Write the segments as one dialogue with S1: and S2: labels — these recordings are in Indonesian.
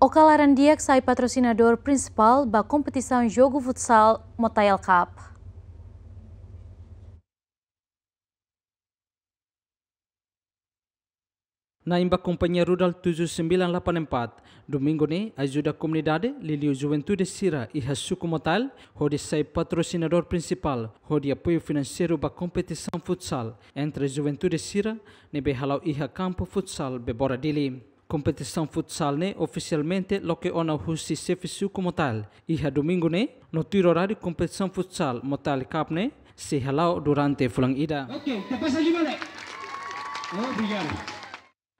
S1: O diak sai patrocinador Prinsipal Ba kompetisan Jogo Futsal Motael Cup. na imba kompanya Rudal 7984. Domingo ni ajuda komunidade liliu Lilio Juventude Sira i Hasuku ho di sai patrocinador principal, di apoio financeiro ba kompetisan futsal entre Juventude Sira ne Behalau Iha Campo Futsal Bebora Dili competição futsal né oficialmente lo que ona husi sefisu como tal e domingo né no tiro horário competição futsal motal cap né se halau durante fulang ida. Ok, te passa de Obrigado.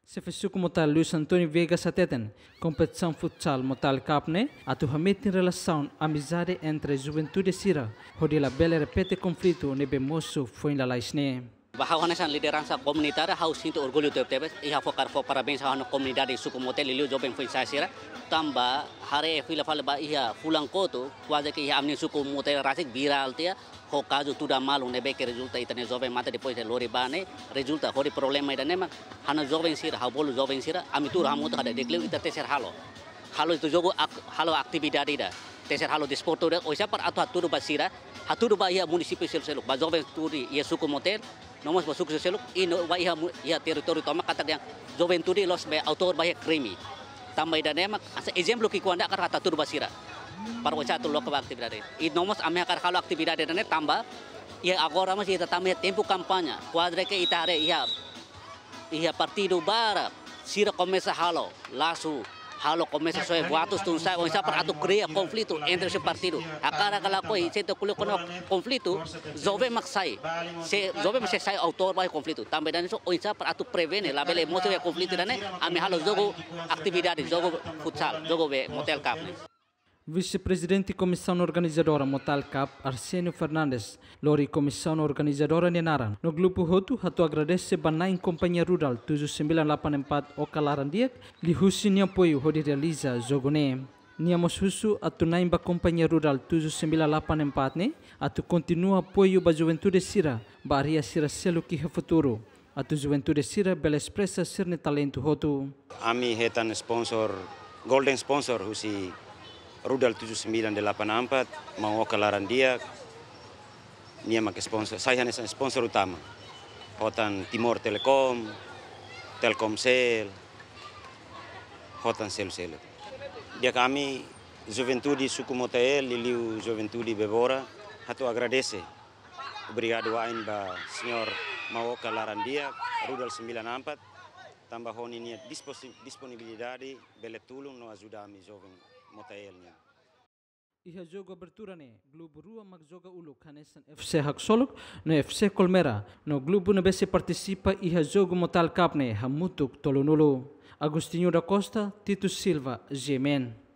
S1: Se fez como tal Luiz Antônio Sateten, competição futsal motal capne, a atu em relação amizade entre juventude e sira, onde a bela repete conflito nebe moço foi em la laisne
S2: sa liderança haus hausinto orgulio do tebe iha fokar focar para bensa hano comunidade suku motel lilio jopeng jovem foi tamba hare e fila fala ba ia fulang koto kuaze ke ia amni suku motel rasik viral tia ho caso tuda malu nebe ke resulta itane jopeng mata depois de lori bane resulta hori problema itane ma hana jopeng sira hau bolu jopeng sira ami tur hamu ta dekle ita teser halo halo itu jogo halo aktividade da teser halo di sport oisa par atu atu sira a tudo ba ia ya município seluk selo ba jovem turi ia ya suku motel nomos ba suku selo i no ia ya ia território toma kata yang jovem turi los be autor ba ia krimi tambah dan emak asa exemplo ki kuanda akar kata turba sira parwa satu lo kebak aktividade i nomos ame akar kalau aktividade dan tambah ia agora mas ia tambah tempo kampanya, kuadre ke itare ia ia partido bara sira komesa halo lasu halo comienza sobre votos tú sabes comienza para tu crea conflicto entre su partido acá la cala coi se te culo con conflicto zove maxai se zove se sai autor va el conflicto también dan eso comienza para tu prevene la vele mucho de conflicto dan a mi halo zogo actividades zogo futsal zogo ve motel cap
S1: Vice-presidente e Comissão Organizadora Motal Cap, Arsenio Fernandes, Lori Comissão Organizadora Nenaran. No grupo Roto, hatu agradece banai em Companhia Rural 7984 Ocalaran Diak, li husi ni apoio hodi realiza jogone. Niamos husu atu naimba Companhia Rural 7984 ne, atu continua apoio ba juventude sira, ba aria sira selo ki futuro. Atu juventude sira bela expressa sirne talento roto.
S3: Ami hetan sponsor, golden sponsor husi rudal 7984, mau ke Larandia dia make sponsor saya hanya sponsor utama Hotan Timor Telekom Telkomsel Hotan Sel Sel dia kami Juventudi Suku Motael Liliu Juventudi Bebora hatu agradece obrigado ain ba senior mau ke Larandia rudal 94 tambah honi niat disponibilidade bele tulung no azudami Juventudi mutayel ni
S1: Iha joga berturane globo rua mag joga ulu kanesan FC Haksolok no FC kolmera, no globo na besi participa iha jogo motal kapne hamutuk tolonulu Agostinho da Costa Tito Silva Gemen